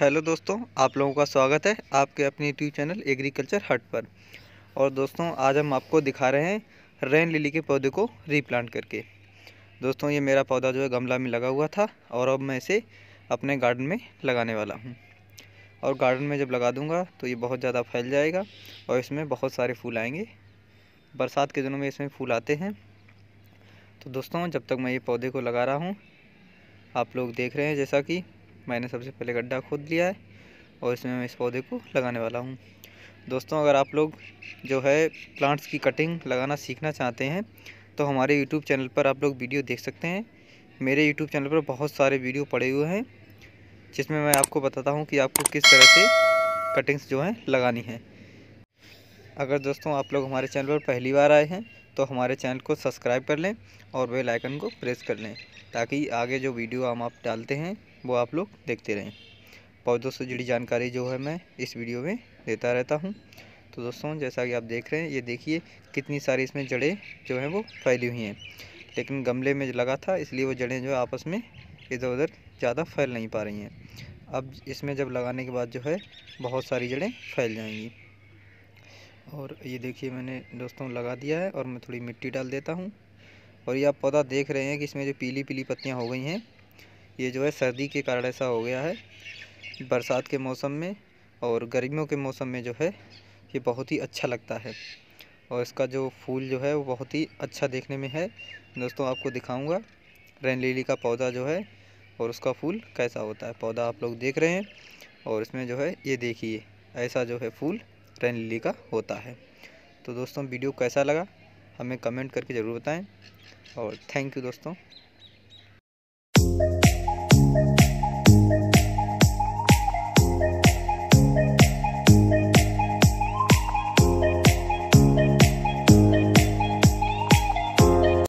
hello दोस्तों आप लोगों का स्वागत है आपके अपने यूट्यूब चैनल एग्रीकल्चर हट पर और दोस्तों आज हम आपको दिखा रहे हैं रेन लिली के पौधे को रीप्लांट करके दोस्तों ये मेरा पौधा जो है गमला में लगा हुआ था और अब मैं इसे अपने गार्डन में लगाने वाला हूँ और गार्डन में जब लगा दूँगा तो ये बहुत ज़्यादा फैल जाएगा और इसमें बहुत सारे फूल आएंगे बरसात के दिनों में इसमें फूल आते हैं तो दोस्तों जब तक मैं ये पौधे को लगा रहा हूँ आप लोग देख रहे हैं जैसा कि मैंने सबसे पहले गड्ढा खोद लिया है और इसमें मैं इस पौधे को लगाने वाला हूँ दोस्तों अगर आप लोग जो है प्लांट्स की कटिंग लगाना सीखना चाहते हैं तो हमारे यूट्यूब चैनल पर आप लोग वीडियो देख सकते हैं मेरे यूट्यूब चैनल पर बहुत सारे वीडियो पड़े हुए हैं जिसमें मैं आपको बताता हूँ कि आपको किस तरह से कटिंग्स जो हैं लगानी है अगर दोस्तों आप लोग हमारे चैनल पर पहली बार आए हैं तो हमारे चैनल को सब्सक्राइब कर लें और बेल आइकन को प्रेस कर लें ताकि आगे जो वीडियो हम आप डालते हैं वो आप लोग देखते रहें पौधों से जुड़ी जानकारी जो है मैं इस वीडियो में देता रहता हूँ तो दोस्तों जैसा कि आप देख रहे हैं ये देखिए कितनी सारी इसमें जड़ें जो हैं वो फैली हुई हैं लेकिन गमले में लगा था इसलिए वो जड़ें जो है आपस में इधर उधर ज़्यादा फैल नहीं पा रही हैं अब इसमें जब लगाने के बाद जो है बहुत सारी जड़ें फैल जाएंगी और ये देखिए मैंने दोस्तों लगा दिया है और मैं थोड़ी मिट्टी डाल देता हूँ और ये आप पौधा देख रहे हैं कि इसमें जो पीली पीली पत्तियाँ हो गई हैं ये जो है सर्दी के कारण ऐसा हो गया है बरसात के मौसम में और गर्मियों के मौसम में जो है ये बहुत ही अच्छा लगता है और इसका जो फूल जो है वो बहुत ही अच्छा देखने में है दोस्तों आपको दिखाऊंगा रेन लिली का पौधा जो है और उसका फूल कैसा होता है पौधा आप लोग देख रहे हैं और इसमें जो है ये देखिए ऐसा जो है फूल रेन लिली का होता है तो दोस्तों वीडियो कैसा लगा हमें कमेंट करके ज़रूर बताएं और थैंक यू दोस्तों